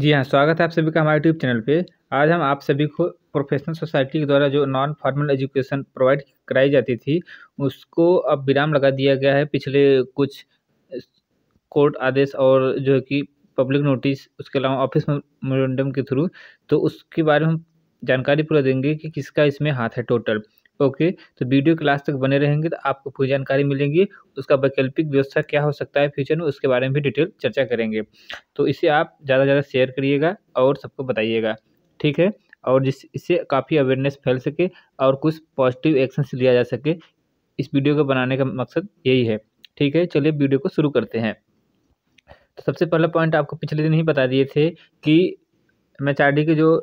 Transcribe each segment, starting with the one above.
जी हाँ स्वागत है आप सभी का हमारे यूट्यूब चैनल पे आज हम आप सभी को प्रोफेशनल सोसाइटी के द्वारा जो नॉन फॉर्मल एजुकेशन प्रोवाइड कराई जाती थी उसको अब विराम लगा दिया गया है पिछले कुछ कोर्ट आदेश और जो है कि पब्लिक नोटिस उसके अलावा ऑफिस मेमोरेंडम के थ्रू तो उसके बारे में हम जानकारी पूरा देंगे कि किसका इसमें हाथ है टोटल ओके तो वीडियो क्लास तक बने रहेंगे तो आपको पूरी जानकारी मिलेंगी उसका वैकल्पिक व्यवस्था क्या हो सकता है फ्यूचर में उसके बारे में भी डिटेल चर्चा करेंगे तो इसे आप ज़्यादा से ज़्यादा शेयर करिएगा और सबको बताइएगा ठीक है और जिस इससे काफ़ी अवेयरनेस फैल सके और कुछ पॉजिटिव एक्शंस लिया जा सके इस वीडियो को बनाने का मकसद यही है ठीक है चलिए वीडियो को शुरू करते हैं तो सबसे पहला पॉइंट आपको पिछले दिन ही बता दिए थे कि एम के जो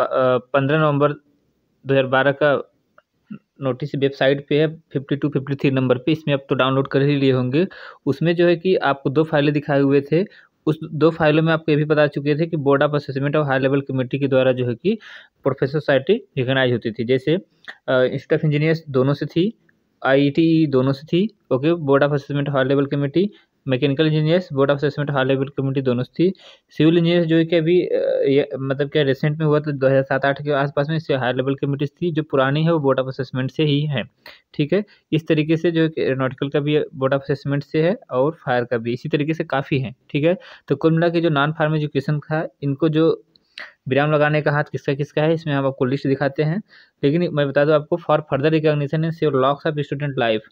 पंद्रह नवंबर 2012 का नोटिस वेबसाइट पे है fifty two fifty three number पे इसमें आप तो डाउनलोड कर ही लिए होंगे उसमें जो है कि आपको दो फाइलें दिखाए हुए थे उस दो फाइलों में आपको ये भी बता चुके थे कि बोर्ड ऑफ असेसमेंट और हाई लेवल कमेटी के द्वारा जो है कि प्रोफेसर सोसाइटी रिकगनाइज होती थी जैसे इंस्टीट्यूट ऑफ इंजीनियर्स दोनों से थी आई दोनों से थी okay board of assessment high level committee mechanical engineers board of assessment high level committee दोनों थी सिविल इंजीनियर्स जो है कि अभी ये मतलब क्या रिसेंट में हुआ था दो हज़ार सात आठ के आसपास में इससे हाई लेवल कमेटीज थी जो पुरानी है वो बोर्ड ऑफ असेसमेंट से ही है ठीक है इस तरीके से जो एरोनॉटिकल का भी बोर्ड ऑफ असेसमेंट से है और फायर का भी इसी तरीके से काफ़ी है ठीक है तो कुल मिला के जो नॉन फार्म एजुकेशन था इनको जो विराम लगाने का हाथ किसका किसका है इसमें हम आपको लिस्ट दिखाते हैं लेकिन मैं बता दूँ आपको for further recognition in locks of student life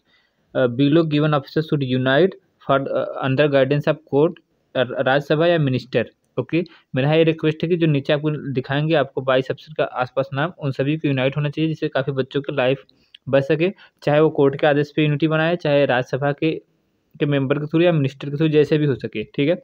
below given officer should unite for under guidance of court Rajya Sabha या मिनिस्टर ओके मेरा ये रिक्वेस्ट है कि जो नीचे आपको दिखाएंगे आपको बाईस अफसर का आसपास नाम उन सभी को यूनाइट होना चाहिए जिससे काफ़ी बच्चों की लाइफ बच सके चाहे वो कोर्ट के आदेश पे यूनिटी बनाए चाहे राज्यसभा के के मेंबर के थ्रू या मिनिस्टर के थ्रू जैसे भी हो सके ठीक है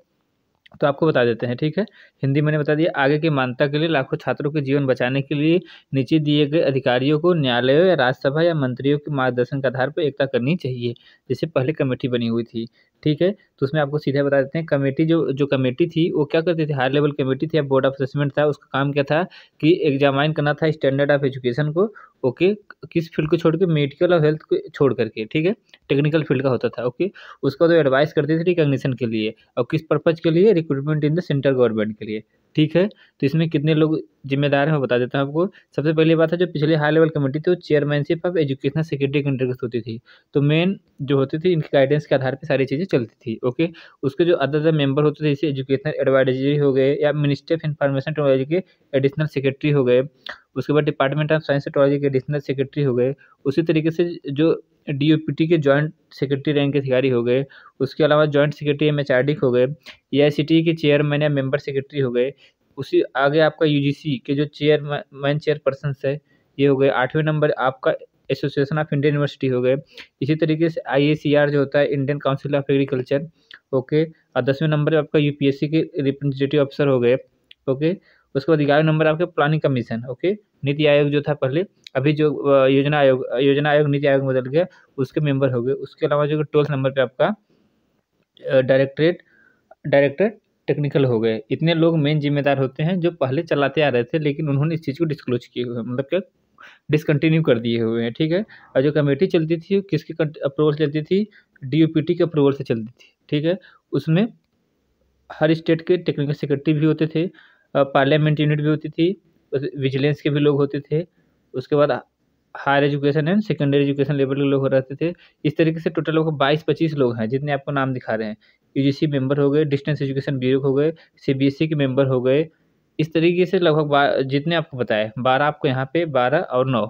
तो आपको बता देते हैं ठीक है हिंदी मैंने बता दिया आगे की मान्यता के लिए लाखों छात्रों के जीवन बचाने के लिए नीचे दिए गए अधिकारियों को न्यायालयों या राज्यसभा या मंत्रियों के मार्गदर्शन के आधार पर एकता करनी चाहिए जैसे पहले कमेटी बनी हुई थी ठीक है तो उसमें आपको सीधा बता देते हैं कमेटी जो जो कमेटी थी वो क्या करती थी हाई लेवल कमेटी थी या बोर्ड ऑफ असेसमेंट था उसका काम क्या था कि एग्जामाइन करना था स्टैंडर्ड ऑफ एजुकेशन को ओके किस फील्ड को छोड़ के मेडिकल और हेल्थ को छोड़ करके ठीक है टेक्निकल फील्ड का होता था ओके उसका तो एडवाइस करती थी रिकग्निशन के लिए और किस पर्पज़ के लिए recruitment in the central government के लिए ठीक है तो इसमें कितने लोग जिम्मेदार हैं मैं बता देता हूँ आपको सबसे पहली बात है जो पिछले हाई लेवल कमेटी थी वो चेयरमैनशिप ऑफ एजुकेशन सेक्रेटरी के अंतर्गत होती थी तो मेन जो होती थी इनके गाइडेंस के आधार पर सारी चीज़ें चलती थी ओके उसके जो अदर अदर मेंबर होते थे जैसे एजुकेशनल एडवाइजरी हो गए या मिनिस्ट्री ऑफ इंफॉर्मेशन टेक्नोलॉजी के एडिशनल सेक्रेटरी हो गए उसके बाद डिपार्टमेंट ऑफ साइंस टेक्नोलॉजी के एडिशनल सेक्रेटरी हो गए उसी तरीके से जो डी के जॉइंट सेक्रेटरी रैंक के अधिकारी हो गए उसके अलावा जॉइंट सेक्रेटरी एम हो गए ए e के चेयरमैन या मेम्बर सेक्रेटरी हो गए उसी आगे आपका यू के जो चेयरमैन चेयरपर्सन है ये हो गए आठवें नंबर आपका एसोसिएशन ऑफ इंडियन यूनिवर्सिटी हो गए इसी तरीके से आई जो होता है Indian council of agriculture okay और दसवें नंबर आपका यूपीएससी के रिप्रेजेंटेटिव अफसर हो गए ओके उसके बाद ग्यारह नंबर आपके प्लानिंग कमीशन ओके नीति आयोग जो था पहले अभी जो योजना आयोग योजना आयोग नीति आयोग बदल गया उसके मेंबर हो गए उसके अलावा जो ट्वेल्थ नंबर पे आपका डायरेक्टरेट डायरेक्टर टेक्निकल हो गए इतने लोग मेन जिम्मेदार होते हैं जो पहले चलाते आ रहे थे लेकिन उन्होंने इस चीज़ को डिस्क्लोज किए हुए मतलब कि डिसकंटिन्यू कर दिए हुए हैं ठीक है और जो कमेटी चलती थी किसकी अप्रूवल से चलती थी डी के अप्रूवल से चलती थी ठीक है उसमें हर स्टेट के टेक्निकल सेक्रेटरी भी होते थे पार्लियामेंट यूनिट भी होती थी विजिलेंस के भी लोग होते थे उसके बाद higher education and secondary education level के लोग रहते थे इस तरीके से टोटल लोग बाईस पच्चीस लोग हैं जितने आपको नाम दिखा रहे हैं यू जी सी मेम्बर हो गए डिस्टेंस एजुकेशन ब्यूरो हो गए सी बी एस ई के मेम्बर हो गए इस तरीके से लगभग जितने आपको बताए बारह आपको यहाँ पे बारह और नौ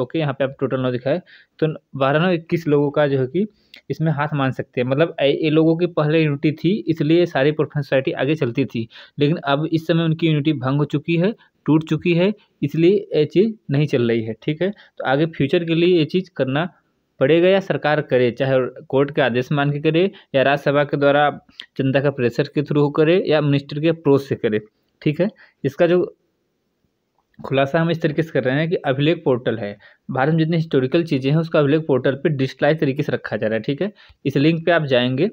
ओके यहाँ पे आप टोटल नौ दिखाए तो बारह नौ इक्कीस लोगों का जो है कि इसमें हाथ मान सकते हैं मतलब ये लोगों की पहले यूनिटी थी इसलिए सारी प्रोफेशनल सोसाइटी आगे चलती थी लेकिन अब इस समय उनकी यूनिटी भंग हो चुकी है टूट चुकी है इसलिए ये चीज़ नहीं चल रही है ठीक है तो आगे फ्यूचर के लिए ये चीज़ करना पड़ेगा या सरकार करे चाहे कोर्ट के आदेश मान के करे या राज्यसभा के द्वारा जनता का प्रेशर के थ्रू करे या मिनिस्टर के अप्रोच से करे ठीक है इसका जो खुलासा हम इस तरीके से कर रहे हैं कि अभिलेख पोर्टल है भारत में जितनी हिस्टोरिकल चीज़ें हैं उसका अभिलेख पोर्टल पे डिजिटलाइज तरीके से रखा जा रहा है ठीक है इस लिंक पे आप जाएंगे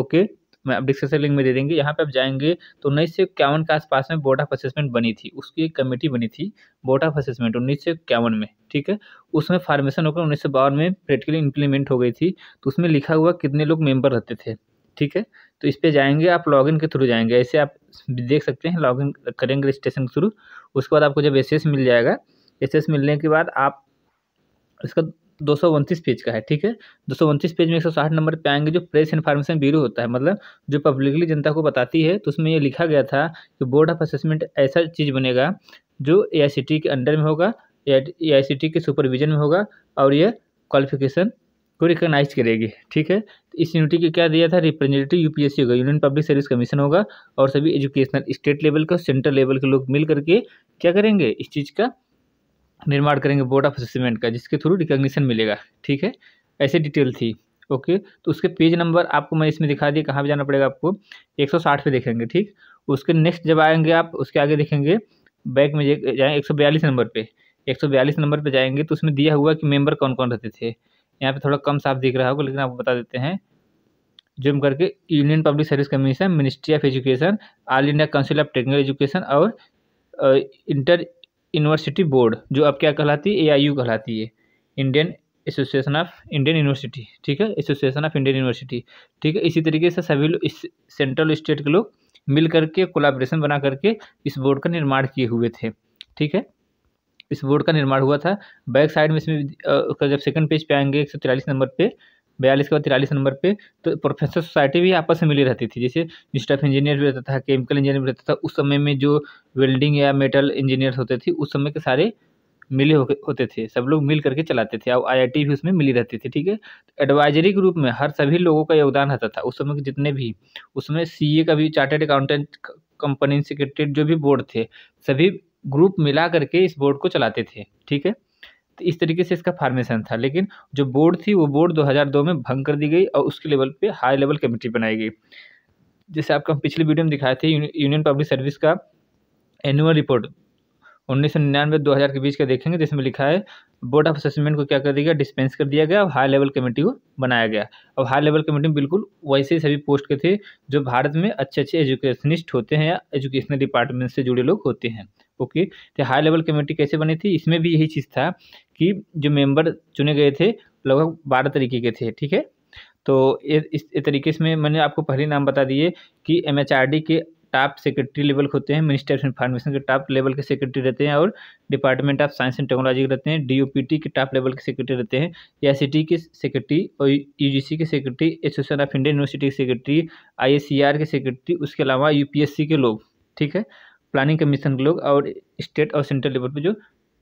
ओके मैं आप डिस्कशन लिंक में दे देंगे यहाँ पे आप जाएंगे तो उन्नीस सौ इक्यावन के आसपास में बोर्ड ऑफ असेसमेंट बनी थी उसकी एक कमेटी बनी थी बोर्ड ऑफ असेसमेंट उन्नीस सौ इक्यावन में ठीक है उसमें फार्मेशन होकर उन्नीस सौ बावन में प्रैक्टिकली इंप्लीमेंट हो गई थी तो उसमें लिखा हुआ कितने लोग मेम्बर रहते थे ठीक है तो इस पर जाएंगे आप लॉगिन के थ्रू जाएंगे ऐसे आप देख सकते हैं लॉगिन करेंगे रजिस्ट्रेशन के थ्रू उसके बाद आपको जब एस मिल जाएगा एस मिलने के बाद आप इसका दो सौ उनतीस पेज का है ठीक है दो सौ उनतीस पेज में एक सौ साठ नंबर पे आएंगे जो प्रेस इन्फॉर्मेशन ब्यूरो होता है मतलब जो पब्लिकली जनता को बताती है तो उसमें ये लिखा गया था कि बोर्ड ऑफ असेसमेंट ऐसा चीज़ बनेगा जो ए के अंडर में होगा ए आई के सुपरविजन में होगा और यह क्वालिफिकेशन को रिकगनाइज करेगी ठीक है तो इस यूनिटी को क्या दिया था रिप्रेजेंटेटिव यूपीएससी होगा यूनियन पब्लिक सर्विस कमीशन होगा और सभी एजुकेशनल स्टेट लेवल का सेंट्रल लेवल के लोग मिल करके क्या करेंगे इस चीज़ का निर्माण करेंगे बोर्ड ऑफ असेसमेंट का जिसके थ्रू रिकॉग्निशन मिलेगा ठीक है ऐसे डिटेल थी ओके तो उसके पेज नंबर आपको मैं इसमें दिखा दिया कहाँ पर जाना पड़ेगा आपको एक पे देखेंगे ठीक उसके नेक्स्ट जब आएंगे आप उसके आगे देखेंगे बैक में जाएँ एक नंबर पर एक नंबर पर जाएंगे तो उसमें दिया हुआ कि मेम्बर कौन कौन रहते थे यहाँ पर थोड़ा कम साफ दिख रहा होगा लेकिन आपको बता देते हैं जूम करके union public service commission ministry of education all India council of technical education और इंटर यूनिवर्सिटी बोर्ड जो अब क्या कहलाती है ए कहलाती है Indian association of Indian university ठीक है एसोसिएशन ऑफ इंडियन यूनिवर्सिटी ठीक है इसी तरीके से सभी लोग इस सेंट्रल स्टेट के लोग मिल करके कोलाब्रेशन बना करके इस बोर्ड का निर्माण किए हुए थे ठीक है इस बोर्ड का निर्माण हुआ था बैक साइड में इसमें जब सेकंड पेज पे आएंगे एक सौ तिरालीस नंबर पे बयालीस के बाद तिरालीस नंबर पे तो प्रोफेसर सोसाइटी भी आपस में मिली रहती थी जैसे ऑफ इंजीनियर भी रहता था केमिकल इंजीनियर भी रहता था उस समय में जो वेल्डिंग या मेटल इंजीनियर होते थे उस समय के सारे मिले हो होते थे सब लोग मिल करके चलाते थे और आईआईटी भी उसमें मिली रहती थी ठीक है एडवाइजरी ग्रुप में हर सभी लोगों का योगदान रहता था उस समय के जितने भी उसमें सी का भी चार्टेड अकाउंटेंट कंपनी सेक्रेटरी जो भी बोर्ड थे सभी ग्रुप मिला करके इस बोर्ड को चलाते थे ठीक है इस तरीके से इसका फार्मेशन था लेकिन जो बोर्ड थी वो बोर्ड 2002 में भंग कर दी गई और उसके लेवल पे हाई लेवल कमेटी बनाई गई जैसे आपको हम पिछले वीडियो में दिखाए थे यूनियन पब्लिक सर्विस का एनुअल रिपोर्ट उन्नीस सौ निन्यानवे दो हज़ार के बीच का देखेंगे जिसमें लिखा है बोर्ड ऑफ असेसमेंट को क्या कर दिया गया डिस्पेंस कर दिया गया अब हाई लेवल कमेटी को बनाया गया अब हाई लेवल कमेटी में बिल्कुल वैसे ही सभी पोस्ट के थे जो भारत में अच्छे अच्छे एजुकेशनिस्ट होते हैं या एजुकेशनल डिपार्टमेंट से जुड़े लोग होते हैं ओके तो हाई लेवल कमेटी कैसे बनी थी इसमें भी यही चीज़ था कि जो मेम्बर चुने गए थे लगभग बारह तरीके के थे ठीक है तो इस तरीके से मैंने आपको पहले नाम बता दिए कि एम के टॉप सेक्रेटरी लेवल होते हैं मिनिस्ट्री ऑफ इन्फॉर्मेशन के टॉप लेवल के सेक्रेटरी रहते हैं और department of science and technology के रहते हैं डीयूपीटी के टॉप लेवल के सेक्रेटरी रहते हैं टी के सेक्रेटरी और यूजीसी के secretary association of Indian university के सेक्रेटरी आर के सेक्रेटरी उसके अलावा सी के लोग ठीक है प्लानिंग कमीशन के लोग और स्टेट और सेंट्रल लेवल पर जो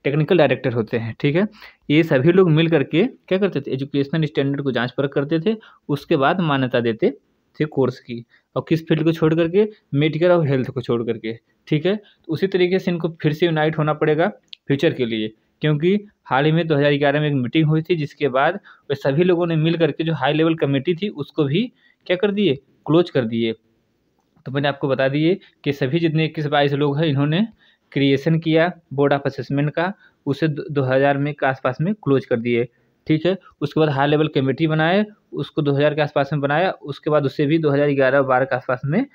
टेक्निकल डायरेक्टर होते हैं ठीक है ये सभी लोग मिल करके क्या करते थे एजुकेशनल स्टैंडर्ड को जांच परख करते थे उसके बाद मान्यता देते ठीक कोर्स की और किस फील्ड को छोड़ करके मेडिकल और हेल्थ को छोड़ करके ठीक है तो उसी तरीके से इनको फिर से यूनाइट होना पड़ेगा फ्यूचर के लिए क्योंकि हाल ही में 2011 में एक मीटिंग हुई थी जिसके बाद वे सभी लोगों ने मिल करके जो हाई लेवल कमेटी थी उसको भी क्या कर दिए क्लोज कर दिए तो मैंने आपको बता दिए कि सभी जितने इक्कीस बाईस लोग हैं इन्होंने क्रिएशन किया बोर्ड ऑफ असेसमेंट का उसे 2000 में के आसपास में क्लोज कर दिए ठीक है उसके बाद हाई लेवल कमेटी बनाए उसको 2000 के आसपास में बनाया उसके बाद उसे भी 2011 हज़ार के आसपास में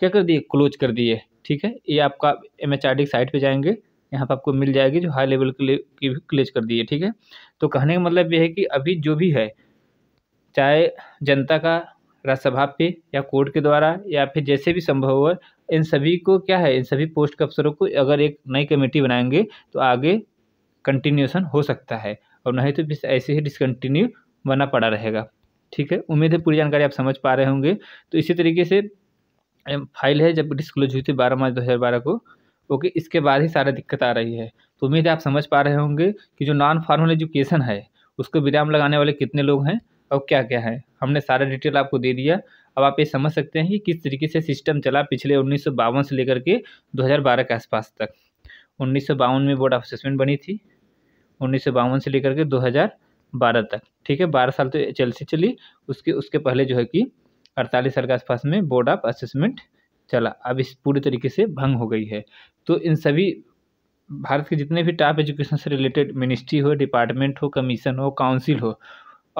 क्या कर दिए क्लोज कर दिए ठीक है ये आपका M H R D site पर जाएंगे यहाँ पर आपको मिल जाएगी जो हाई लेवल के लिए की भी क्लेज कर दिए ठीक है तो कहने का मतलब ये है कि अभी जो भी है चाहे जनता का राज्यसभा पे या कोर्ट के द्वारा या फिर जैसे भी संभव हो इन सभी को क्या है इन सभी पोस्ट के अफसरों को अगर एक नई कमेटी बनाएंगे तो आगे कंटिन्यूसन हो सकता है और नहीं तो फिर ऐसे ही डिसकन्टिन्यू बना पड़ा रहेगा ठीक है उम्मीद है पूरी जानकारी आप समझ पा रहे होंगे तो इसी तरीके से फाइल है जब डिस्क्लोज हुई थी बारह मार्च बारह को ओके इसके बाद ही सारा दिक्कत आ रही है तो उम्मीद है आप समझ पा रहे होंगे कि जो नॉन फॉर्मल एजुकेशन है उसको विराम लगाने वाले कितने लोग हैं और क्या क्या है हमने सारा डिटेल आपको दे दिया अब आप ये समझ सकते हैं कि किस तरीके से सिस्टम चला पिछले उन्नीस से लेकर के 2012 के आसपास तक उन्नीस में बोर्ड ऑफ असेसमेंट बनी थी उन्नीस से लेकर के 2012 तक ठीक है बारह साल तो चेल्सी चली उसके उसके पहले जो है कि अड़तालीस साल के आसपास में बोर्ड ऑफ असेसमेंट चला अब इस पूरी तरीके से भंग हो गई है तो इन सभी भारत के जितने भी टॉप एजुकेशन से रिलेटेड मिनिस्ट्री हो डिपार्टमेंट हो कमीशन हो काउंसिल हो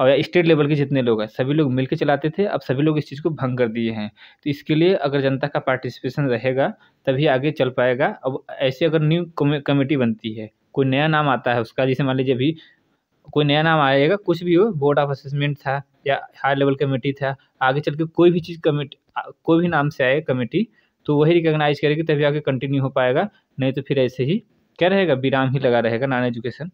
और या स्टेट लेवल के जितने लोग हैं सभी लोग मिलकर चलाते थे अब सभी लोग इस चीज़ को भंग कर दिए हैं तो इसके लिए अगर जनता का पार्टिसिपेशन रहेगा तभी आगे चल पाएगा अब ऐसे अगर न्यू कमेटी बनती है कोई नया नाम आता है उसका जैसे मान लीजिए अभी कोई नया नाम आएगा कुछ भी हो बोर्ड ऑफ असेसमेंट था या हाई लेवल कमेटी था आगे चल के कोई भी चीज़ कमेटी कोई भी नाम से आए कमेटी तो वही रिकॉग्नाइज करेगी तभी आगे कंटिन्यू हो पाएगा नहीं तो फिर ऐसे ही क्या रहेगा विराम ही लगा रहेगा नॉन एजुकेशन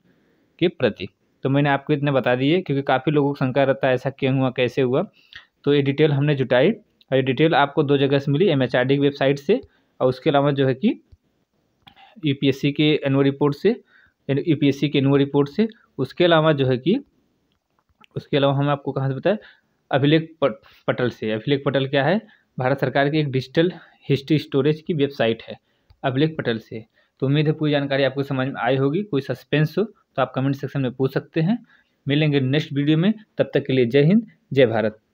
के प्रति तो मैंने आपको इतने बता दिए क्योंकि काफ़ी लोगों को शंका रहता है ऐसा क्यों हुआ कैसे हुआ तो ये डिटेल हमने जुटाई और ये डिटेल आपको दो जगह से मिली एम की वेबसाइट से और उसके अलावा जो है कि यूपीएससी के एनुअल रिपोर्ट से यू सी के एनुअल रिपोर्ट से उसके अलावा जो है कि उसके अलावा हम आपको कहाँ से बताएं अभिलेख पटल से अभिलेख पटल क्या है भारत सरकार की एक डिजिटल हिस्ट्री स्टोरेज की वेबसाइट है अभिलेख पटल से तो उम्मीद है पूरी जानकारी आपको समझ में आई होगी कोई सस्पेंस हो तो आप कमेंट सेक्शन में पूछ सकते हैं मिलेंगे नेक्स्ट वीडियो में तब तक के लिए जय हिंद जय भारत